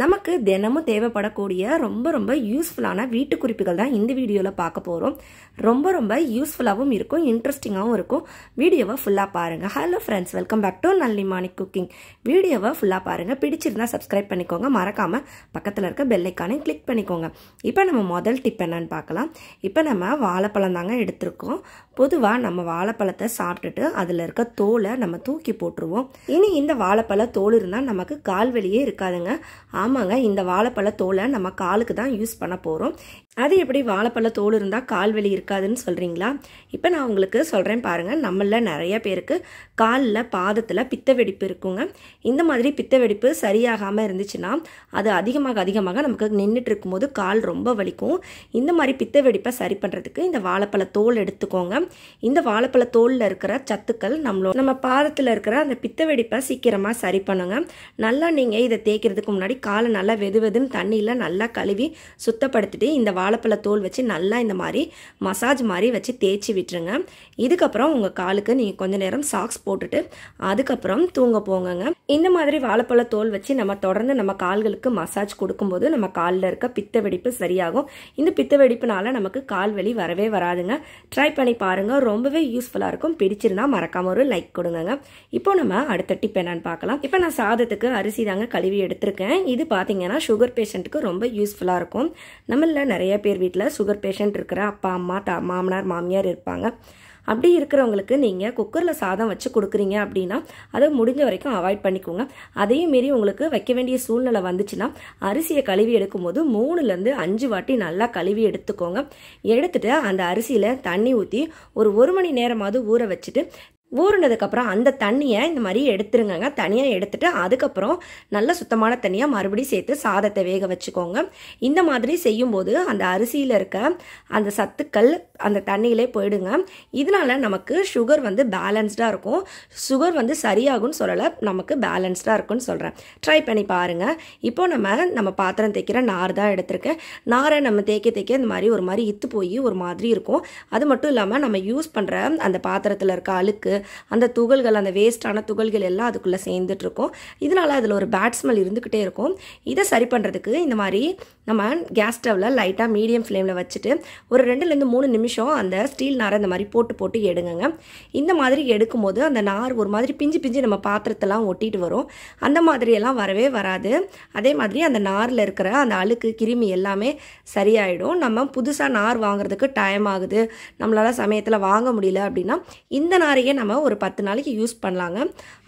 நமக்கு தினமும் தேவைப்படக்கூடிய ரொம்ப ரொம்ப யூஸ்ஃபுல்லான வீட்டு குறிப்புகள் தான் இந்த வீடியோவில் பார்க்க போகிறோம் ரொம்ப ரொம்ப யூஸ்ஃபுல்லாகவும் இருக்கும் இன்ட்ரெஸ்டிங்காகவும் இருக்கும் வீடியோவை ஃபுல்லாக பாருங்கள் hello friends welcome back to Nallimani cooking வீடியோவை ஃபுல்லாக பாருங்கள் பிடிச்சிருந்தால் சப்ஸ்கிரைப் பண்ணிக்கோங்க மறக்காமல் பக்கத்தில் இருக்க பெல்லைக்கானே கிளிக் பண்ணிக்கோங்க இப்போ நம்ம முதல் டிப் என்னன்னு பார்க்கலாம் இப்போ நம்ம வாழைப்பழம் தாங்க எடுத்திருக்கோம் பொதுவாக நம்ம வாழைப்பழத்தை சாப்பிட்டுட்டு அதில் இருக்க தோலை நம்ம தூக்கி போட்டுருவோம் இனி இந்த வாழைப்பழ தோல் இருந்தால் நமக்கு கால்வெளியே இருக்காதுங்க ஆமாங்க இந்த வாழைப்பழ தோலை நம்ம காலுக்கு தான் யூஸ் பண்ண போகிறோம் அது எப்படி வாழைப்பழ தோல் இருந்தால் கால் வலி இருக்காதுன்னு சொல்கிறீங்களா இப்போ நான் உங்களுக்கு சொல்கிறேன் பாருங்கள் நம்மள நிறைய பேருக்கு காலில் பாதத்தில் பித்த வெடிப்பு இருக்குங்க இந்த மாதிரி பித்த வெடிப்பு சரியாகாமல் இருந்துச்சுன்னா அது அதிகமாக அதிகமாக நமக்கு நின்றுட்டு இருக்கும்போது கால் ரொம்ப வலிக்கும் இந்த மாதிரி பித்த வெடிப்பை சரி பண்ணுறதுக்கு இந்த வாழைப்பழ தோல் எடுத்துக்கோங்க இந்த வாழைப்பழ தோலில் இருக்கிற சத்துக்கள் நம்மளோ நம்ம பாதத்தில் இருக்கிற அந்த பித்த வெடிப்பை சீக்கிரமாக சரி பண்ணுங்க நல்லா நீங்கள் இதை தேய்க்கிறதுக்கு முன்னாடி காலை நல்லா வெது வெதுன்னு தண்ணியில் நல்லா கழுவி சுத்தப்படுத்திட்டு இந்த வாழைப்பழ தோல் வச்சு நல்லா இந்த மாதிரி மசாஜ் மாதிரி வச்சு தேய்ச்சி விட்டுருங்க இதுக்கப்புறம் உங்கள் காலுக்கு நீங்கள் கொஞ்சம் நேரம் சாக்ஸ் போட்டுட்டு அதுக்கப்புறம் தூங்க போங்கங்க இந்த மாதிரி வாழைப்பழ தோல் வச்சு நம்ம தொடர்ந்து நம்ம கால்களுக்கு மசாஜ் கொடுக்கும்போது நம்ம காலில் இருக்க பித்த வெடிப்பு சரியாகும் இந்த பித்த வெடிப்புனால நமக்கு கால் வலி வரவே வராதுங்க ட்ரை பண்ணி பாருங்கள் ரொம்பவே யூஸ்ஃபுல்லாக இருக்கும் பிடிச்சிருந்தா மறக்காமல் ஒரு லைக் கொடுங்க இப்போ நம்ம அடுத்த டிப் என்னன்னு பார்க்கலாம் இப்போ நான் சாதத்துக்கு அரிசி தாங்க கழுவி எடுத்திருக்கேன் இது இது பார்த்திங்கன்னா சுகர் பேஷண்ட்டுக்கு ரொம்ப யூஸ்ஃபுல்லாக இருக்கும் நம்மளில் நிறைய பேர் வீட்டில் சுகர் பேஷண்ட் இருக்கிற அப்பா அம்மா தா மாமனார் மாமியார் இருப்பாங்க அப்படி இருக்கிறவங்களுக்கு நீங்கள் குக்கரில் சாதம் வச்சு கொடுக்குறீங்க அப்படின்னா அதை முடிஞ்ச வரைக்கும் அவாய்ட் பண்ணிக்கோங்க அதையும் மீறி உங்களுக்கு வைக்க வேண்டிய சூழ்நிலை வந்துச்சுன்னா அரிசியை கழுவி எடுக்கும்போது மூணுலேருந்து அஞ்சு வாட்டி நல்லா கழுவி எடுத்துக்கோங்க எடுத்துட்டு அந்த அரிசியில் தண்ணி ஊற்றி ஒரு ஒரு மணி நேரமாவது ஊற வச்சுட்டு ஊறினதுக்கப்புறம் அந்த தண்ணியை இந்த மாதிரி எடுத்துருங்கங்க தனியாக எடுத்துகிட்டு அதுக்கப்புறம் நல்ல சுத்தமான தண்ணியாக மறுபடியும் சேர்த்து சாதத்தை வேக வச்சுக்கோங்க இந்த மாதிரி செய்யும்போது அந்த அரிசியில் இருக்க அந்த சத்துக்கள் அந்த தண்ணியிலே போயிடுங்க இதனால் நமக்கு சுகர் வந்து பேலன்ஸ்டாக இருக்கும் சுகர் வந்து சரியாகும்னு சொல்லலை நமக்கு பேலன்ஸ்டாக இருக்கும்னு சொல்கிறேன் ட்ரை பண்ணி பாருங்கள் இப்போ நம்ம நம்ம பாத்திரம் தேய்க்கிற நார் தான் எடுத்திருக்கேன் நாரை நம்ம தேய்க்க தேய்க்க இந்த மாதிரி ஒரு மாதிரி இத்து போய் ஒரு மாதிரி இருக்கும் அது மட்டும் இல்லாமல் நம்ம யூஸ் பண்ணுற அந்த பாத்திரத்தில் இருக்க அழுக்கு அந்த துகள்கள் அந்த வேஸ்டான துகள்கள் எல்லாம் அதுக்குள்ளே சேர்ந்துட்டு இருக்கும் இதனால் அதில் ஒரு பேட் ஸ்மெல் இருந்துக்கிட்டே இருக்கும் இதை சரி பண்ணுறதுக்கு இந்த மாதிரி நம்ம கேஸ் ஸ்டவ்வில் லைட்டாக மீடியம் ஃப்ளேமில் வச்சுட்டு ஒரு ரெண்டுலேருந்து மூணு நிமிஷம் அந்த ஸ்டீல் நாரை இந்த மாதிரி போட்டு போட்டு எடுங்கங்க இந்த மாதிரி எடுக்கும்போது அந்த நார் ஒரு மாதிரி பிஞ்சு பிஞ்சு நம்ம பாத்திரத்தெல்லாம் ஒட்டிட்டு வரும் அந்த மாதிரியெல்லாம் வரவே வராது அதே மாதிரி அந்த நாரில் இருக்கிற அந்த அழுக்கு கிருமி எல்லாமே சரியாயிடும் நம்ம புதுசாக நார் வாங்குறதுக்கு டைம் ஆகுது நம்மளால் சமயத்தில் வாங்க முடியல அப்படின்னா இந்த நாரையே நம்ம ஒரு பத்து நாளைக்கு யூஸ் பண்ணலாங்க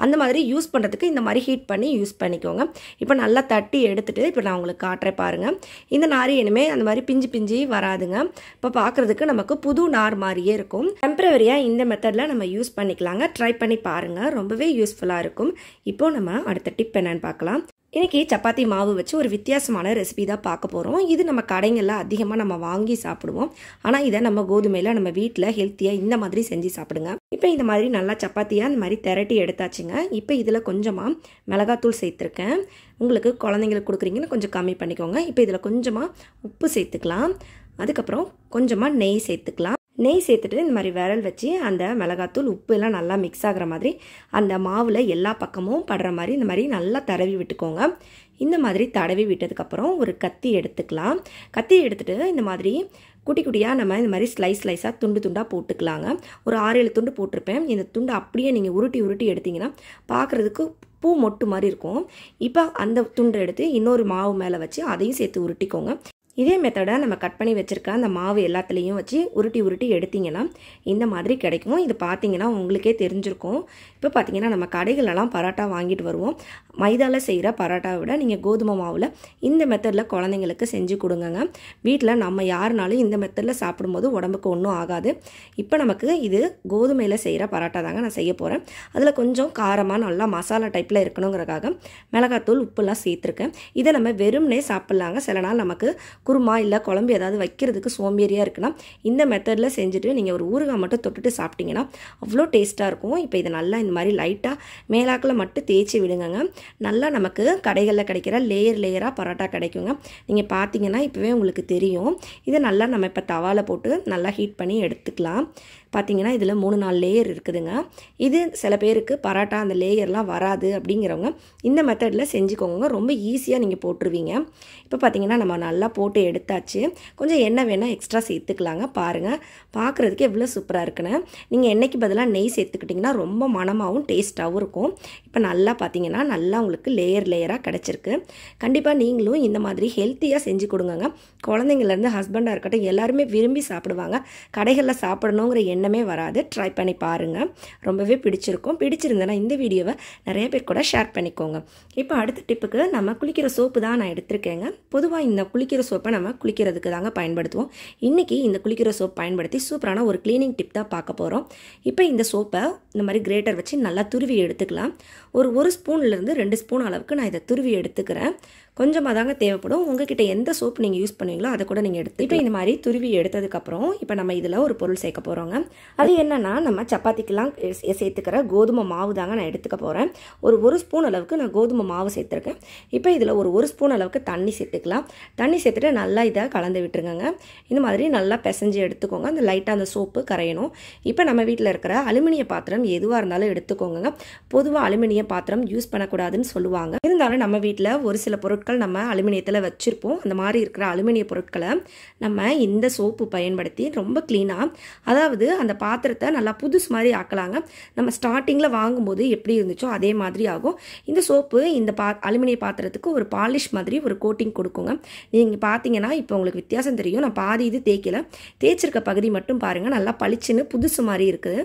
அந்த மாதிரி யூஸ் பண்ணுறதுக்கு இந்த மாதிரி ஹீட் பண்ணி யூஸ் பண்ணிக்கோங்க இப்போ நல்லா தட்டி எடுத்துகிட்டு இப்போ நான் உங்களுக்கு காட்டுறேன் பாருங்கள் இந்த நார் இனிமேல் அந்த மாதிரி பிஞ்சு பிஞ்சு வராதுங்க இப்போ பார்க்குறதுக்கு நமக்கு புது நார் மாதிரியே இருக்கும் டெம்பரவரியாக இந்த மெத்தடில் நம்ம யூஸ் பண்ணிக்கலாங்க ட்ரை பண்ணி பாருங்கள் ரொம்பவே யூஸ்ஃபுல்லாக இருக்கும் இப்போது நம்ம அடுத்த டிப் என்னென்னு பார்க்கலாம் இன்றைக்கி சப்பாத்தி மாவு வச்சு ஒரு வித்தியாசமான ரெசிபி தான் பார்க்க போகிறோம் இது நம்ம கடைங்களில் அதிகமாக நம்ம வாங்கி சாப்பிடுவோம் ஆனால் இதை நம்ம கோதுமையில் நம்ம வீட்டில் ஹெல்த்தியாக இந்த மாதிரி செஞ்சு சாப்பிடுங்க இப்போ இந்த மாதிரி நல்லா சப்பாத்தியாக இந்த மாதிரி திரட்டி எடுத்தாச்சுங்க இப்போ இதில் கொஞ்சமாக மிளகாத்தூள் சேர்த்துருக்கேன் உங்களுக்கு குழந்தைங்களுக்கு கொடுக்குறீங்கன்னு கொஞ்சம் கம்மி பண்ணிக்கோங்க இப்போ இதில் கொஞ்சமாக உப்பு சேர்த்துக்கலாம் அதுக்கப்புறம் கொஞ்சமாக நெய் சேர்த்துக்கலாம் நெய் சேர்த்துட்டு இந்த மாதிரி விரல் வச்சு அந்த மிளகாத்தூள் உப்பு எல்லாம் நல்லா மிக்ஸ் ஆகிற மாதிரி அந்த மாவில் எல்லா பக்கமும் படுற மாதிரி இந்த மாதிரி நல்லா தடவி விட்டுக்கோங்க இந்த மாதிரி தடவி விட்டதுக்கப்புறம் ஒரு கத்தி எடுத்துக்கலாம் கத்தி எடுத்துகிட்டு இந்த மாதிரி குட்டி குட்டியாக நம்ம இந்த மாதிரி ஸ்லைஸ் ஸ்லைஸாக துண்டு துண்டாக போட்டுக்கலாங்க ஒரு ஆறு ஏழு துண்டு போட்டிருப்பேன் இந்த துண்டு அப்படியே நீங்கள் உருட்டி உருட்டி எடுத்திங்கன்னா பார்க்குறதுக்கு பூ மொட்டு மாதிரி இருக்கும் இப்போ அந்த துண்டை எடுத்து இன்னொரு மாவு மேலே வச்சு அதையும் சேர்த்து உருட்டிக்கோங்க இதே மெத்தடாக நம்ம கட் பண்ணி வச்சுருக்க அந்த மாவு எல்லாத்துலேயும் வச்சு உருட்டி உருட்டி எடுத்திங்கன்னா இந்த மாதிரி கிடைக்கும் இது பார்த்திங்கன்னா உங்களுக்கே தெரிஞ்சிருக்கும் இப்போ பார்த்திங்கன்னா நம்ம கடைகளெல்லாம் பரோட்டா வாங்கிட்டு வருவோம் மைதாவில் செய்கிற பரோட்டாவை விட நீங்கள் கோதுமை மாவில் இந்த மெத்தடில் குழந்தைங்களுக்கு செஞ்சு கொடுங்கங்க வீட்டில் நம்ம யாருனாலும் இந்த மெத்தடில் சாப்பிடும்போது உடம்புக்கு ஒன்றும் ஆகாது இப்போ நமக்கு இது கோதுமையில் செய்கிற பரோட்டா தாங்க நான் செய்ய போகிறேன் அதில் கொஞ்சம் காரமாக நல்லா மசாலா டைப்பில் இருக்கணுங்கிறக்காக மிளகாத்தூள் உப்புலாம் சேர்த்துருக்கேன் இதை நம்ம வெறும்னே சாப்பிட்லாங்க சில நாள் நமக்கு குருமா இல்லை குழம்பு ஏதாவது வைக்கிறதுக்கு சோம்பேறியாக இருக்குன்னா இந்த மெத்தடில் செஞ்சுட்டு நீங்கள் ஒரு ஊறுகாய் மட்டும் தொட்டுட்டு சாப்பிட்டிங்கன்னா அவ்வளோ டேஸ்ட்டாக இருக்கும் இப்போ இதை நல்லா இந்த மாதிரி லைட்டாக மேலாக்கில் மட்டும் தேய்ச்சி விடுங்கங்க நல்லா நமக்கு கடைகளில் கிடைக்கிற லேயர் லேயராக பரோட்டா கிடைக்குங்க நீங்கள் பார்த்தீங்கன்னா இப்போவே உங்களுக்கு தெரியும் இதை நல்லா நம்ம இப்போ தவாவில் போட்டு நல்லா ஹீட் பண்ணி எடுத்துக்கலாம் பார்த்தீங்கன்னா இதில் மூணு நாலு லேயர் இருக்குதுங்க இது சில பேருக்கு பராட்டா அந்த லேயர்லாம் வராது அப்படிங்கிறவங்க இந்த மெத்தடில் செஞ்சுக்கோங்க ரொம்ப ஈஸியாக நீங்கள் போட்டுருவீங்க இப்போ பார்த்தீங்கன்னா நம்ம நல்லா போட்டு எடுத்தாச்சு கொஞ்சம் எண்ணெய் வேணால் எக்ஸ்ட்ரா சேர்த்துக்கலாங்க பாருங்கள் பார்க்குறதுக்கு எவ்வளோ சூப்பராக இருக்குன்னு நீங்கள் எண்ணெய்க்கு பதிலாக நெய் சேர்த்துக்கிட்டிங்கன்னா ரொம்ப மனமாகவும் டேஸ்ட்டாகவும் இருக்கும் இப்போ நல்லா பார்த்தீங்கன்னா நல்லா உங்களுக்கு லேயர் லேயராக கிடச்சிருக்கு கண்டிப்பாக நீங்களும் இந்த மாதிரி ஹெல்த்தியாக செஞ்சு கொடுங்க குழந்தைங்கள்லேருந்து ஹஸ்பண்டாக இருக்கட்டும் எல்லாருமே விரும்பி சாப்பிடுவாங்க கடைகளில் சாப்பிடணுங்கிற எண்ணமே வராது ட்ரை பண்ணி பாருங்கள் ரொம்பவே பிடிச்சிருக்கும் பிடிச்சிருந்தேன்னா இந்த வீடியோவை நிறைய பேர் கூட ஷேர் பண்ணிக்கோங்க இப்போ அடுத்த டிப்புக்கு நம்ம குளிக்கிற சோப்பு தான் நான் எடுத்திருக்கேங்க பொதுவாக இந்த குளிக்கிற சோப்பை நம்ம குளிக்கிறதுக்கு தாங்க பயன்படுத்துவோம் இன்றைக்கி இந்த குளிக்கிற சோப் பயன்படுத்தி சூப்பரான ஒரு க்ளீனிங் டிப் தான் பார்க்க போகிறோம் இப்போ இந்த சோப்பை இந்த மாதிரி கிரேட்டர் வச்சு நல்லா துருவி எடுத்துக்கலாம் ஒரு ஒரு ஸ்பூன்லேருந்து ரெண்டு ஸ்பூன் அளவுக்கு நான் இதை துருவி எடுத்துக்கிறேன் கொஞ்சமாக தாங்க தேவைப்படும் உங்ககிட்ட எந்த சோப் நீங்கள் யூஸ் பண்ணுவீங்களோ அதை கூட நீங்கள் எடுத்து இப்போ இந்த மாதிரி துருவி எடுத்ததுக்கப்புறம் இப்போ நம்ம இதில் ஒரு பொருள் சேர்க்க போகிறோங்க அது என்னென்னா நம்ம சப்பாத்திக்கெலாம் சேர்த்துக்கிற கோதுமை மாவு தாங்க நான் எடுத்துக்க போகிறேன் ஒரு ஒரு ஸ்பூன் அளவுக்கு நான் கோதுமை மாவு சேர்த்துருக்கேன் இப்போ இதில் ஒரு ஒரு ஸ்பூன் அளவுக்கு தண்ணி சேர்த்துக்கலாம் தண்ணி சேர்த்துட்டு நல்லா இதை கலந்து விட்டுருங்க இந்த மாதிரி நல்லா பிசைஞ்சு எடுத்துக்கோங்க அந்த லைட்டாக அந்த சோப்பு கரையணும் இப்போ நம்ம வீட்டில் இருக்கிற அலுமினிய பாத்திரம் எதுவாக இருந்தாலும் எடுத்துக்கோங்க பொதுவாக அலுமினிய பாத்திரம் யூஸ் பண்ணக்கூடாதுன்னு சொல்லுவாங்க இருந்தாலும் நம்ம வீட்டில் ஒரு சில பொருட்கள் நம்ம அலுமினியத்தில் வச்சுருப்போம் அந்த மாதிரி இருக்கிற அலுமினிய பொருட்களை நம்ம இந்த சோப்பு பயன்படுத்தி ரொம்ப க்ளீனாக அதாவது அந்த பாத்திரத்தை நல்லா புதுசு மாதிரி ஆக்கலாங்க நம்ம ஸ்டார்டிங்கில் வாங்கும்போது எப்படி இருந்துச்சோ அதே மாதிரி ஆகும் இந்த சோப்பு இந்த பா அலுமினிய பாத்திரத்துக்கு ஒரு பாலிஷ் மாதிரி ஒரு கோட்டிங் கொடுக்குங்க நீங்கள் பார்த்தீங்கன்னா இப்போ உங்களுக்கு வித்தியாசம் தெரியும் நான் பாதி இது தேய்க்கல தேய்ச்சிருக்க பகுதி மட்டும் பாருங்கள் நல்லா பளிச்சுன்னு புதுசு மாதிரி இருக்குது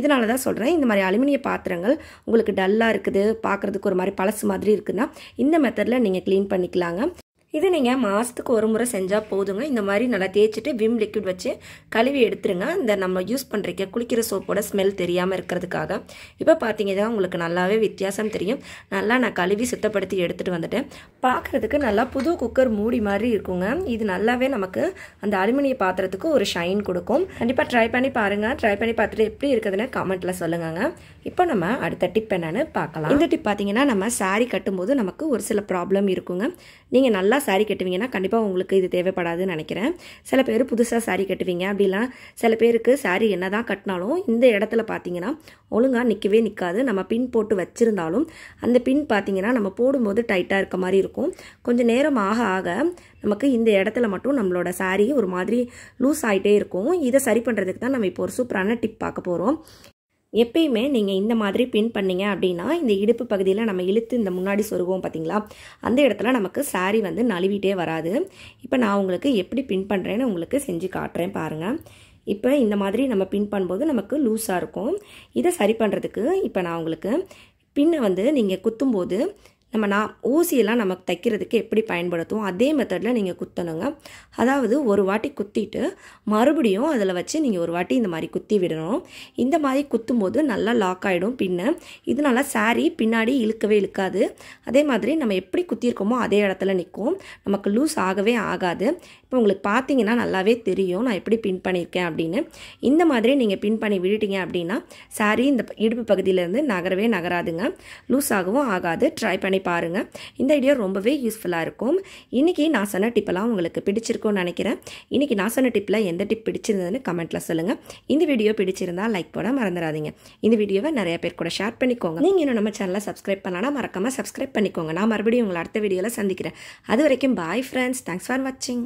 இதனால தான் சொல்கிறேன் இந்த மாதிரி அலுமினிய பாத்திரங்கள் உங்களுக்கு டல்லாக இருக்குது பார்க்குறதுக்கு ஒரு மாதிரி பழசு மாதிரி இருக்குதுன்னா இந்த மெத்தடில் நீங்கள் க்ளீன் பண்ணிக்கலாங்க இது நீங்கள் மாதத்துக்கு ஒரு முறை செஞ்சால் போதுங்க இந்த மாதிரி நல்லா தேய்ச்சிட்டு விம் லிக்விட் வச்சு கழுவி எடுத்துருங்க இந்த நம்ம யூஸ் பண்ணுறக்க குளிக்கிற சோப்போட ஸ்மெல் தெரியாமல் இருக்கிறதுக்காக இப்போ பார்த்தீங்கன்னா உங்களுக்கு நல்லாவே வித்தியாசம் தெரியும் நல்லா நான் கழுவி சுத்தப்படுத்தி எடுத்துகிட்டு வந்துட்டேன் பார்க்குறதுக்கு நல்லா புது குக்கர் மூடி மாதிரி இருக்குங்க இது நல்லாவே நமக்கு அந்த அலுமினிய பாத்திரத்துக்கு ஒரு ஷைன் கொடுக்கும் கண்டிப்பாக ட்ரை பண்ணி பாருங்கள் ட்ரை பண்ணி பார்த்துட்டு எப்படி இருக்குதுன்னு கமெண்ட்டில் சொல்லுங்கங்க இப்போ நம்ம அடுத்த டிப் என்னென்னு பார்க்கலாம் இந்த டிப் பார்த்தீங்கன்னா நம்ம சாரி கட்டும்போது நமக்கு ஒரு சில ப்ராப்ளம் இருக்குங்க நீங்கள் நல்லா புதுசாக சாரி கட்டுவீங்கன்னா கண்டிப்பாக உங்களுக்கு இது தேவைப்படாதுன்னு நினைக்கிறேன் சில பேர் புதுசாக சாரி கட்டுவீங்க அப்படிலாம் சில பேருக்கு சாரி என்ன தான் கட்டினாலும் இந்த இடத்துல பார்த்தீங்கன்னா ஒழுங்காக நிற்கவே நிற்காது நம்ம பின் போட்டு வச்சுருந்தாலும் அந்த பின் பார்த்தீங்கன்னா நம்ம போடும்போது டைட்டாக இருக்க மாதிரி இருக்கும் கொஞ்சம் நேரம் ஆக ஆக நமக்கு இந்த இடத்துல மட்டும் நம்மளோட சாரி ஒரு மாதிரி லூஸ் ஆகிட்டே இருக்கும் இதை சரி பண்ணுறதுக்கு தான் நம்ம இப்போ ஒரு சூப்பரான டிப் பார்க்க போகிறோம் எப்பயுமே நீங்கள் இந்த மாதிரி பின் பண்ணிங்க அப்படின்னா இந்த இடுப்பு பகுதியில் நம்ம இழுத்து இந்த முன்னாடி சொருவோம் பார்த்தீங்களா அந்த இடத்துல நமக்கு சாரீ வந்து நழுவிட்டே வராது இப்போ நான் உங்களுக்கு எப்படி பின் பண்ணுறேன்னு உங்களுக்கு செஞ்சு காட்டுறேன் பாருங்கள் இப்போ இந்த மாதிரி நம்ம பின் பண்ணும்போது நமக்கு லூஸாக இருக்கும் இதை சரி பண்ணுறதுக்கு இப்போ நான் உங்களுக்கு பின்னை வந்து நீங்கள் குத்தும்போது நம்ம நான் ஊசியெல்லாம் நமக்கு தைக்கிறதுக்கு எப்படி பயன்படுத்துவோம் அதே மெத்தடில் நீங்கள் குத்தணுங்க அதாவது ஒரு வாட்டி குத்திட்டு மறுபடியும் அதில் வச்சு நீங்கள் ஒரு வாட்டி இந்த மாதிரி குத்தி விடணும் இந்த மாதிரி குத்தும் போது நல்லா லாக் ஆகிடும் பின்ன இதனால சாரீ பின்னாடி இழுக்கவே இழுக்காது அதே மாதிரி நம்ம எப்படி குத்திருக்கோமோ அதே இடத்துல நிற்கும் நமக்கு லூஸ் ஆகவே ஆகாது இப்போ உங்களுக்கு பார்த்தீங்கன்னா நல்லாவே தெரியும் நான் எப்படி பின் பண்ணியிருக்கேன் அப்படின்னு இந்த மாதிரி நீங்கள் பின் பண்ணி விட்டுட்டீங்க அப்படின்னா சாரி இந்த இடுப்பு பகுதியிலேருந்து நகரவே நகராதுங்க லூஸ் ஆகவும் ஆகாது ட்ரை பண்ணி பாருங்கள் இந்த ஐடியா ரொம்பவே யூஸ்ஃபுல்லாக இருக்கும் இன்றைக்கி நான் சொன்ன டிப்பெல்லாம் உங்களுக்கு பிடிச்சிருக்கோன்னு நினைக்கிறேன் இன்றைக்கி நான் சொன்ன டிப்பில் எந்த டிப் பிடிச்சிருந்ததுன்னு கமெண்ட்டில் சொல்லுங்கள் இந்த வீடியோ பிடிச்சிருந்தால் லைக் போட மறந்துடாதீங்க இந்த வீடியோவை நிறைய பேர் கூட ஷேர் பண்ணிக்கோங்க நீங்கள் இன்னும் நம்ம சேனலை சப்ஸ்கிரைப் பண்ணலாம் மறக்காமல் சப்ஸ்கிரைப் பண்ணிக்கோங்க நான் மறுபடியும் உங்களை அடுத்த வீடியோவில் சந்திக்கிறேன் அது வரைக்கும் பாய் ஃப்ரெண்ட்ஸ் தேங்க்ஸ் ஃபார் வாட்சிங்